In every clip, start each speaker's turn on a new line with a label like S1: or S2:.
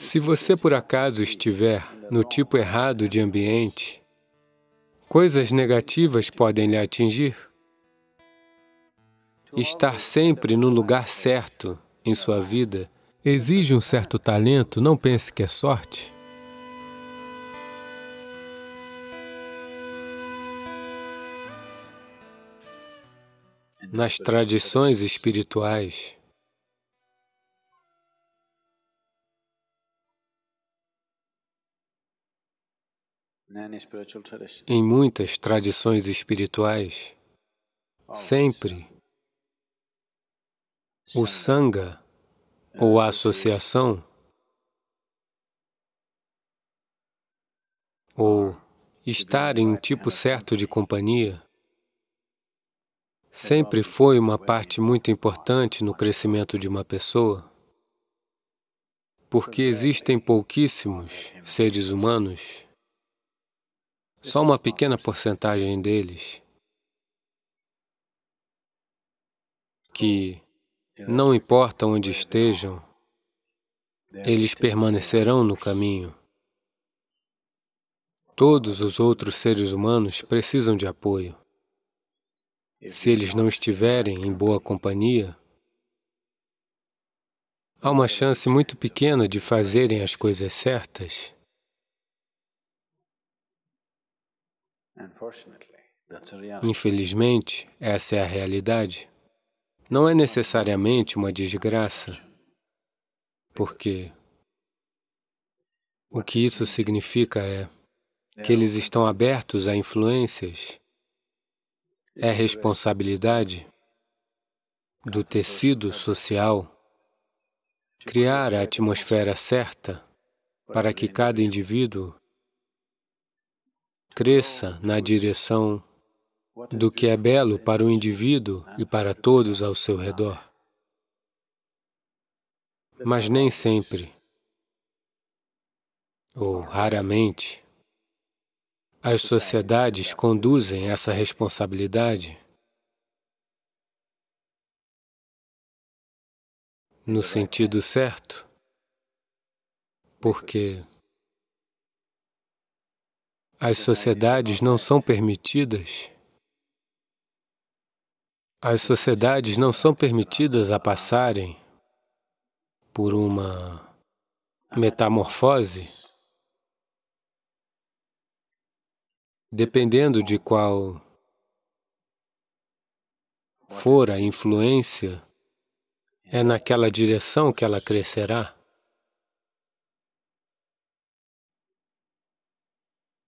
S1: Se você por acaso estiver no tipo errado de ambiente, coisas negativas podem lhe atingir. Estar sempre no lugar certo em sua vida exige um certo talento, não pense que é sorte. Nas tradições espirituais, Né, em muitas tradições espirituais, sempre o Sangha é, ou a associação ah, ou estar em um né, tipo certo de companhia sempre foi uma parte muito importante no crescimento de uma pessoa, porque é, existem pouquíssimos seres humanos só uma pequena porcentagem deles que, não importa onde estejam, eles permanecerão no caminho. Todos os outros seres humanos precisam de apoio. Se eles não estiverem em boa companhia, há uma chance muito pequena de fazerem as coisas certas. Infelizmente, essa é a realidade. Não é necessariamente uma desgraça, porque o que isso significa é que eles estão abertos a influências. É responsabilidade do tecido social criar a atmosfera certa para que cada indivíduo cresça na direção do que é belo para o indivíduo e para todos ao seu redor. Mas nem sempre, ou raramente, as sociedades conduzem essa responsabilidade no sentido certo, porque as sociedades não são permitidas. As sociedades não são permitidas a passarem por uma metamorfose, dependendo de qual for a influência, é naquela direção que ela crescerá.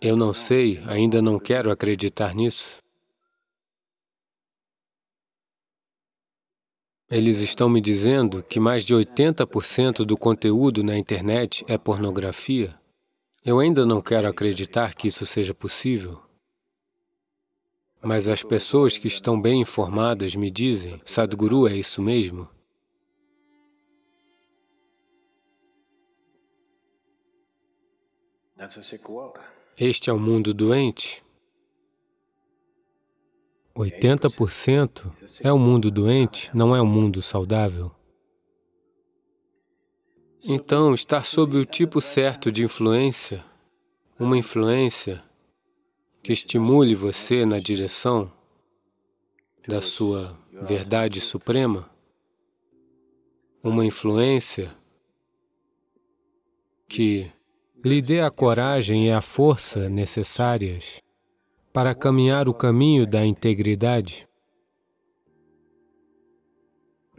S1: Eu não sei, ainda não quero acreditar nisso. Eles estão me dizendo que mais de 80% do conteúdo na internet é pornografia. Eu ainda não quero acreditar que isso seja possível. Mas as pessoas que estão bem informadas me dizem, Sadhguru, é isso mesmo? Este é o um mundo doente. 80% é o um mundo doente, não é um mundo saudável. Então, estar sob o tipo certo de influência, uma influência que estimule você na direção da sua verdade suprema, uma influência que lhe dê a coragem e a força necessárias para caminhar o caminho da integridade.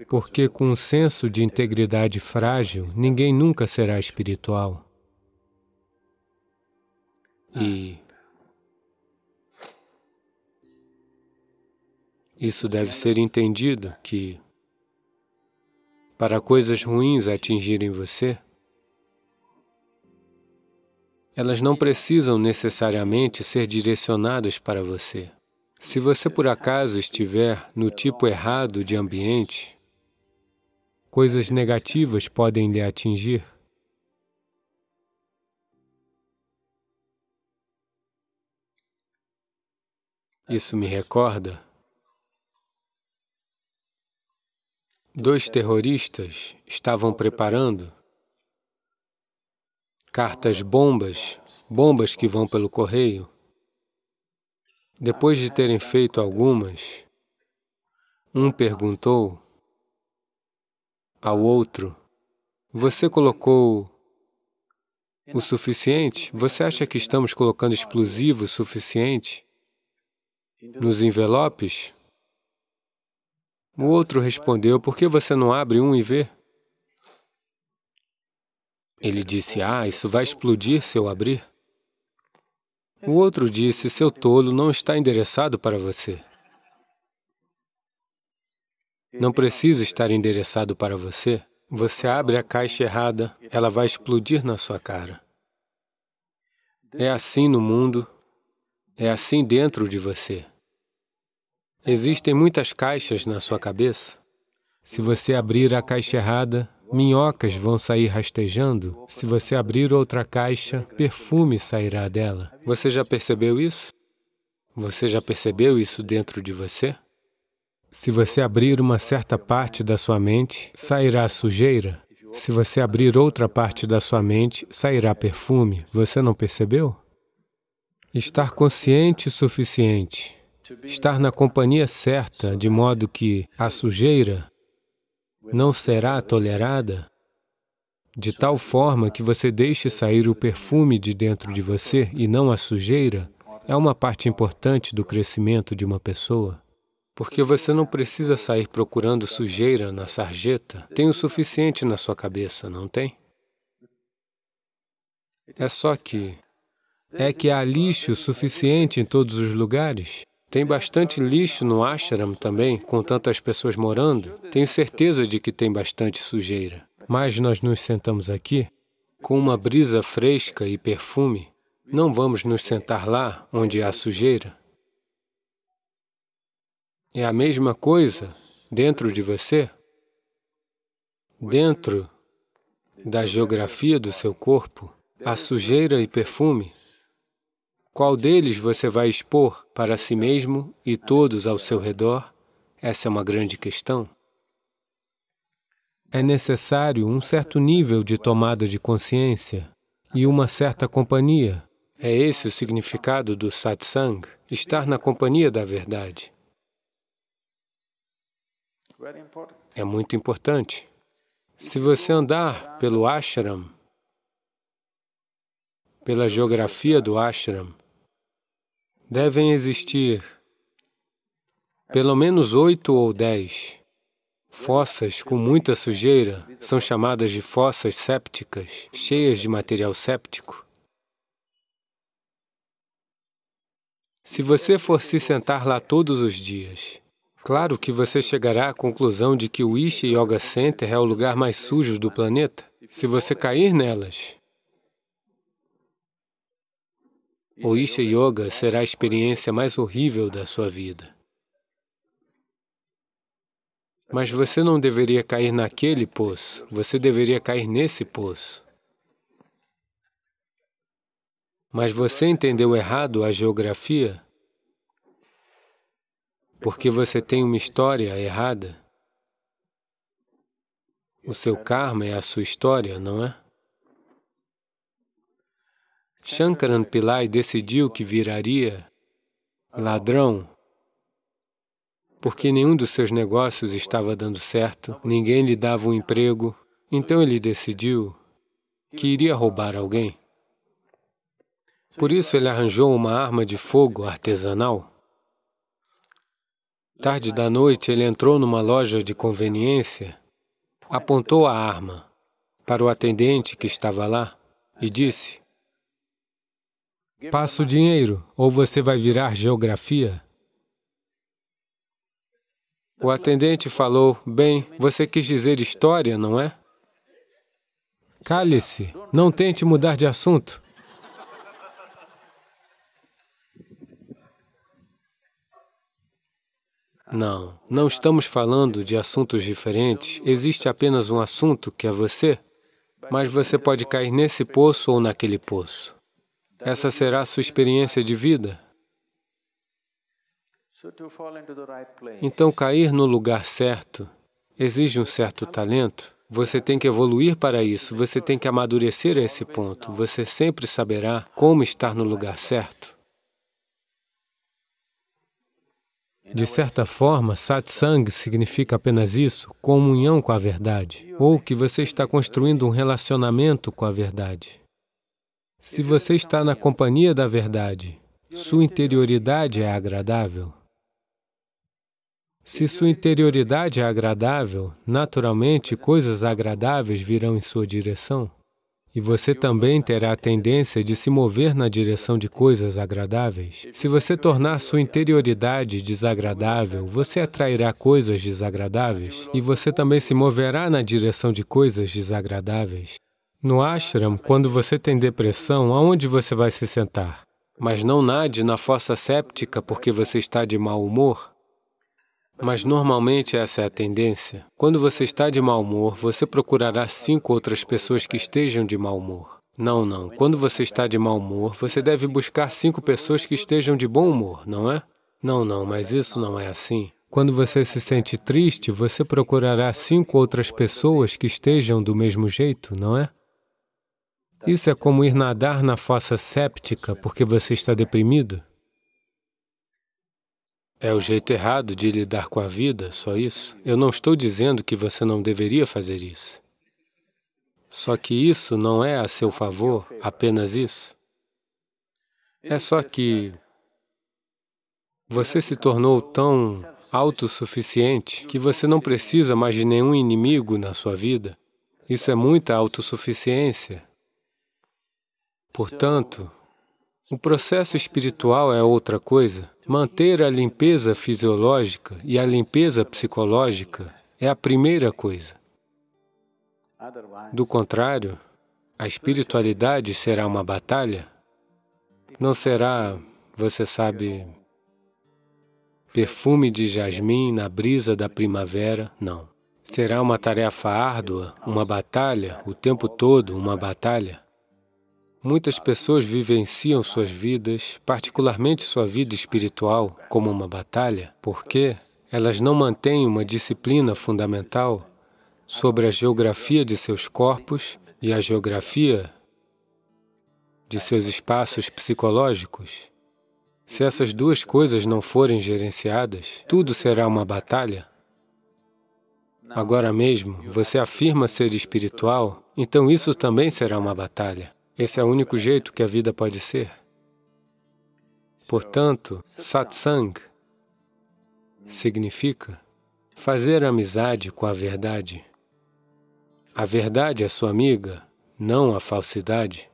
S1: Porque com um senso de integridade frágil, ninguém nunca será espiritual. E isso deve ser entendido, que para coisas ruins atingirem você, elas não precisam necessariamente ser direcionadas para você. Se você por acaso estiver no tipo errado de ambiente, coisas negativas podem lhe atingir. Isso me recorda dois terroristas estavam preparando cartas bombas, bombas que vão pelo correio. Depois de terem feito algumas, um perguntou ao outro, você colocou o suficiente? Você acha que estamos colocando explosivo suficiente nos envelopes? O outro respondeu, por que você não abre um e vê? Ele disse, ah, isso vai explodir se eu abrir. O outro disse, seu tolo não está endereçado para você. Não precisa estar endereçado para você. Você abre a caixa errada, ela vai explodir na sua cara. É assim no mundo, é assim dentro de você. Existem muitas caixas na sua é. cabeça. Se você abrir a caixa errada, Minhocas vão sair rastejando. Se você abrir outra caixa, perfume sairá dela. Você já percebeu isso? Você já percebeu isso dentro de você? Se você abrir uma certa parte da sua mente, sairá sujeira. Se você abrir outra parte da sua mente, sairá perfume. Você não percebeu? Estar consciente o suficiente. Estar na companhia certa, de modo que a sujeira não será tolerada de tal forma que você deixe sair o perfume de dentro de você e não a sujeira, é uma parte importante do crescimento de uma pessoa. Porque você não precisa sair procurando sujeira na sarjeta. Tem o suficiente na sua cabeça, não tem? É só que... É que há lixo suficiente em todos os lugares. Tem bastante lixo no ashram também, com tantas pessoas morando. Tenho certeza de que tem bastante sujeira. Mas nós nos sentamos aqui com uma brisa fresca e perfume. Não vamos nos sentar lá onde há sujeira. É a mesma coisa dentro de você, dentro da geografia do seu corpo, há sujeira e perfume. Qual deles você vai expor para si mesmo e todos ao seu redor? Essa é uma grande questão. É necessário um certo nível de tomada de consciência e uma certa companhia. É esse o significado do satsang, estar na companhia da verdade. É muito importante. Se você andar pelo ashram, pela geografia do ashram, devem existir pelo menos oito ou dez fossas com muita sujeira, são chamadas de fossas sépticas, cheias de material séptico. Se você for se sentar lá todos os dias, claro que você chegará à conclusão de que o Isha Yoga Center é o lugar mais sujo do planeta, se você cair nelas. O Isha Yoga será a experiência mais horrível da sua vida. Mas você não deveria cair naquele poço, você deveria cair nesse poço. Mas você entendeu errado a geografia porque você tem uma história errada. O seu karma é a sua história, não é? Shankaran Pillai decidiu que viraria ladrão porque nenhum dos seus negócios estava dando certo, ninguém lhe dava um emprego, então ele decidiu que iria roubar alguém. Por isso ele arranjou uma arma de fogo artesanal. Tarde da noite, ele entrou numa loja de conveniência, apontou a arma para o atendente que estava lá e disse, Passa o dinheiro, ou você vai virar geografia. O atendente falou, bem, você quis dizer história, não é? Cale-se, não tente mudar de assunto. Não, não estamos falando de assuntos diferentes. Existe apenas um assunto, que é você. Mas você pode cair nesse poço ou naquele poço. Essa será a sua experiência de vida. Então, cair no lugar certo exige um certo talento. Você tem que evoluir para isso, você tem que amadurecer a esse ponto. Você sempre saberá como estar no lugar certo. De certa forma, satsang significa apenas isso, comunhão com a verdade, ou que você está construindo um relacionamento com a verdade. Se você está na companhia da verdade, sua interioridade é agradável. Se sua interioridade é agradável, naturalmente coisas agradáveis virão em sua direção. E você também terá a tendência de se mover na direção de coisas agradáveis. Se você tornar sua interioridade desagradável, você atrairá coisas desagradáveis e você também se moverá na direção de coisas desagradáveis. No ashram, quando você tem depressão, aonde você vai se sentar? Mas não nade na fossa séptica porque você está de mau humor. Mas normalmente essa é a tendência. Quando você está de mau humor, você procurará cinco outras pessoas que estejam de mau humor. Não, não. Quando você está de mau humor, você deve buscar cinco pessoas que estejam de bom humor, não é? Não, não, mas isso não é assim. Quando você se sente triste, você procurará cinco outras pessoas que estejam do mesmo jeito, não é? Tá. Isso é como ir nadar na fossa séptica porque você está deprimido. É o jeito errado de lidar com a vida, só isso. Eu não estou dizendo que você não deveria fazer isso. Só que isso não é a seu favor, apenas isso. É só que você se tornou tão autossuficiente que você não precisa mais de nenhum inimigo na sua vida. Isso é muita autossuficiência. Portanto, o processo espiritual é outra coisa. Manter a limpeza fisiológica e a limpeza psicológica é a primeira coisa. Do contrário, a espiritualidade será uma batalha. Não será, você sabe, perfume de jasmim na brisa da primavera, não. Será uma tarefa árdua, uma batalha, o tempo todo uma batalha. Muitas pessoas vivenciam suas vidas, particularmente sua vida espiritual, como uma batalha, porque elas não mantêm uma disciplina fundamental sobre a geografia de seus corpos e a geografia de seus espaços psicológicos. Se essas duas coisas não forem gerenciadas, tudo será uma batalha. Agora mesmo, você afirma ser espiritual, então isso também será uma batalha. Esse é o único jeito que a vida pode ser. Portanto, satsang significa fazer amizade com a verdade. A verdade é sua amiga, não a falsidade.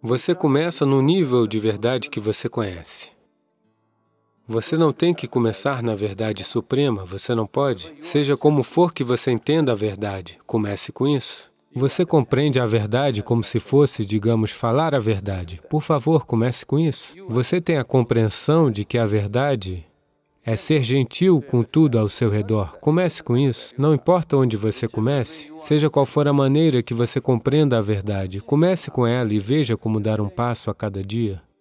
S1: Você começa no nível de verdade que você conhece. Você não tem que começar na verdade suprema, você não pode. Seja como for que você entenda a verdade, comece com isso. Você compreende a verdade como se fosse, digamos, falar a verdade. Por favor, comece com isso. Você tem a compreensão de que a verdade é ser gentil com tudo ao seu redor. Comece com isso. Não importa onde você comece, seja qual for a maneira que você compreenda a verdade, comece com ela e veja como dar um passo a cada dia.